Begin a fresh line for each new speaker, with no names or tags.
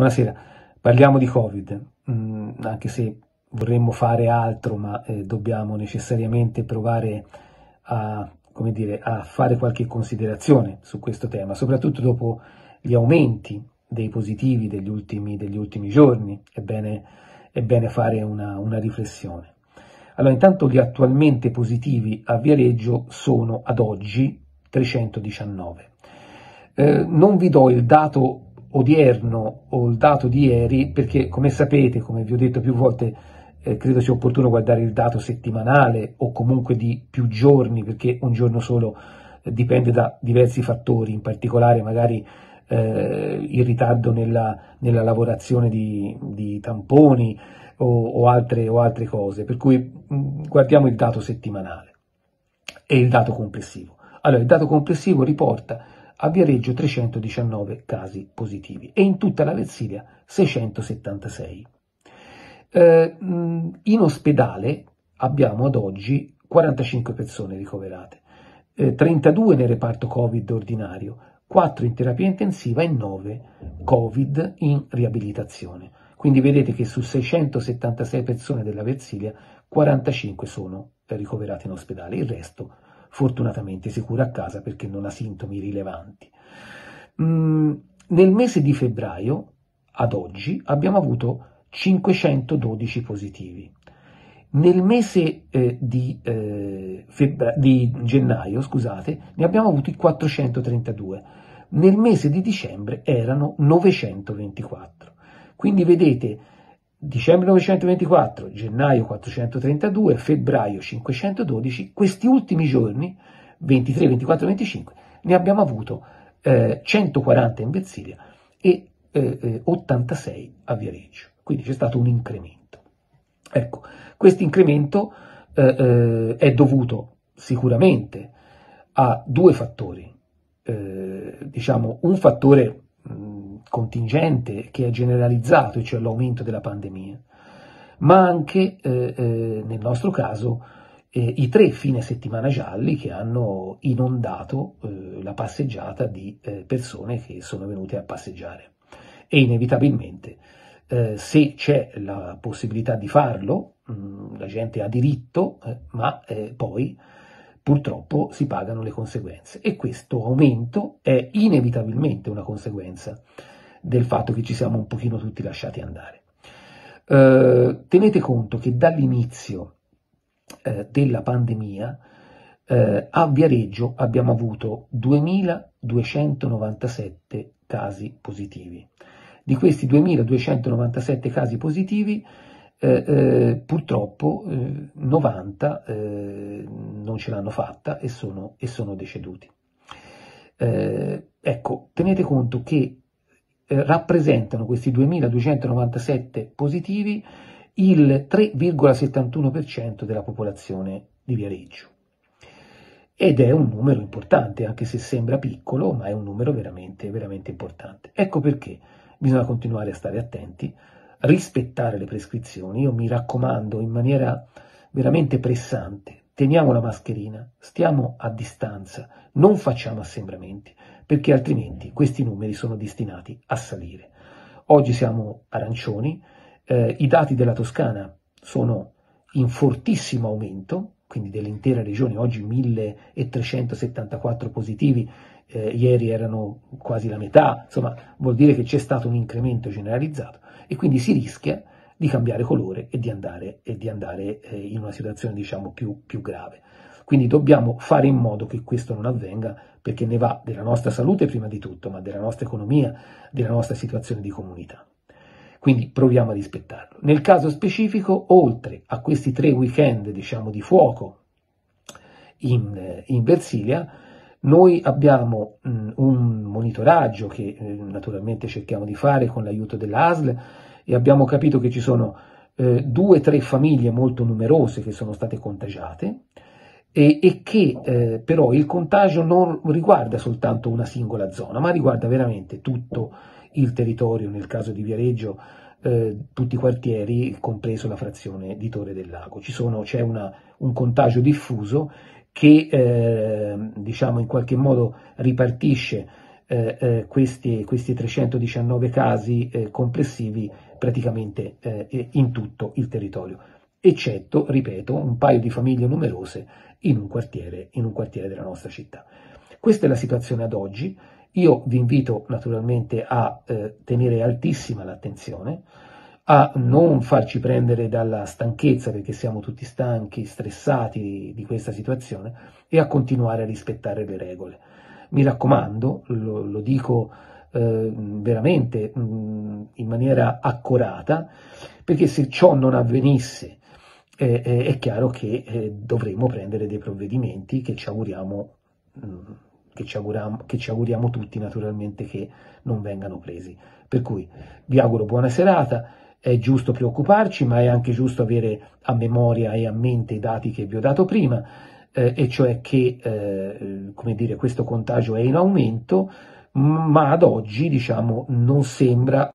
Buonasera, parliamo di Covid, mm, anche se vorremmo fare altro, ma eh, dobbiamo necessariamente provare a, dire, a, fare qualche considerazione su questo tema, soprattutto dopo gli aumenti dei positivi degli ultimi, degli ultimi giorni, è bene, è bene fare una, una riflessione. Allora, intanto gli attualmente positivi a Viareggio sono ad oggi 319. Eh, non vi do il dato odierno o il dato di ieri, perché come sapete, come vi ho detto più volte, eh, credo sia opportuno guardare il dato settimanale o comunque di più giorni, perché un giorno solo eh, dipende da diversi fattori, in particolare magari eh, il ritardo nella, nella lavorazione di, di tamponi o, o, altre, o, altre, cose. Per cui mh, mm, guardiamo il dato settimanale e il dato complessivo. Allora, il dato complessivo riporta a Viareggio 319 casi positivi e in tutta la Versilia 676. Eh, in ospedale abbiamo ad oggi 45 persone ricoverate, eh, 32 nel reparto Covid ordinario, 4 in terapia intensiva e 9 Covid in riabilitazione. Quindi vedete che su 676 persone della Versilia 45 sono ricoverate in ospedale, il resto è fortunatamente sicura a casa perché non ha sintomi rilevanti. Mm, nel mese di febbraio, ad oggi, abbiamo avuto 512 positivi. Nel mese eh, di, eh, febbra- di, gennaio, scusate, ne abbiamo avuti 432. Nel mese di dicembre erano 924. Quindi vedete dicembre 924, gennaio 432, febbraio 512, questi ultimi giorni, 23, 24, 25, ne abbiamo avuto eh, 140 in Versilia e eh, 86 eh, a Viareggio. Quindi c'è stato un incremento. Ecco, questo incremento eh, eh è dovuto sicuramente a due fattori. Eh, diciamo, un fattore contingente che è generalizzato, cioè l'aumento della pandemia, ma anche eh, eh, nel nostro caso eh, i tre fine settimana gialli che hanno inondato eh, la passeggiata di eh, persone che sono venute a passeggiare. E inevitabilmente, eh, se c'è la possibilità di farlo, mh, la gente ha diritto, ma poi purtroppo si pagano le conseguenze e questo aumento è inevitabilmente una conseguenza del fatto che ci siamo un pochino tutti lasciati andare. Eh, tenete conto che dall'inizio eh, della pandemia eh, a Viareggio abbiamo avuto 2.297 casi positivi. Di questi 2.297 casi positivi, eh, eh, purtroppo eh, 90 eh, non ce l'hanno fatta e sono, e sono deceduti. Eh, ecco, tenete conto che rappresentano questi 2.297 positivi il 3,71% della popolazione di Viareggio. Ed è un numero importante, anche se sembra piccolo, ma è un numero veramente, veramente importante. Ecco perché bisogna continuare a stare attenti rispettare le prescrizioni. Io mi raccomando in maniera veramente pressante, teniamo la mascherina, stiamo a distanza, non facciamo assembramenti, perché altrimenti questi numeri sono destinati a salire. Oggi siamo arancioni, eh, i dati della Toscana sono in fortissimo aumento, quindi dell'intera regione, oggi 1374 positivi eh, ieri erano quasi la metà, insomma vuol dire che c'è stato un incremento generalizzato e quindi si rischia di cambiare colore e di andare, e di andare eh, in una situazione diciamo più, più grave. Quindi dobbiamo fare in modo che questo non avvenga perché ne va della nostra salute prima di tutto, ma della nostra economia, della nostra situazione di comunità. Quindi proviamo a rispettarlo. Nel caso specifico, oltre a questi tre weekend diciamo, di fuoco in, eh, in Versilia, noi abbiamo mh, un monitoraggio che eh, naturalmente cerchiamo di fare con l'aiuto dell'ASL e abbiamo capito che ci sono eh, due o tre famiglie molto numerose che sono state contagiate e, e che eh, però il contagio non riguarda soltanto una singola zona, ma riguarda veramente tutto il territorio, nel caso di Viareggio eh, tutti i quartieri, compreso la frazione di Torre del Lago. c'è una, un contagio diffuso che eh, diciamo in qualche modo ripartisce eh, eh, questi, questi, 319 casi eh, complessivi praticamente eh, in tutto il territorio, eccetto, ripeto, un paio di famiglie numerose in un quartiere, in un quartiere della nostra città. Questa è la situazione ad oggi. Io vi invito naturalmente a eh, tenere altissima l'attenzione, a non farci prendere dalla stanchezza perché siamo tutti stanchi, stressati di questa situazione e a continuare a rispettare le regole. Mi raccomando, lo, lo dico eh, veramente mh, mm, in maniera accurata, perché se ciò non avvenisse eh, eh, è chiaro che eh, dovremmo prendere dei provvedimenti che ci auguriamo mh, mm, che ci, auguriamo, che ci, auguriamo, tutti naturalmente che non vengano presi. Per cui vi auguro buona serata, è giusto preoccuparci, ma è anche giusto avere a memoria e a mente i dati che vi ho dato prima, eh, e cioè che eh, dire, questo contagio è in aumento, ma ad oggi diciamo, non sembra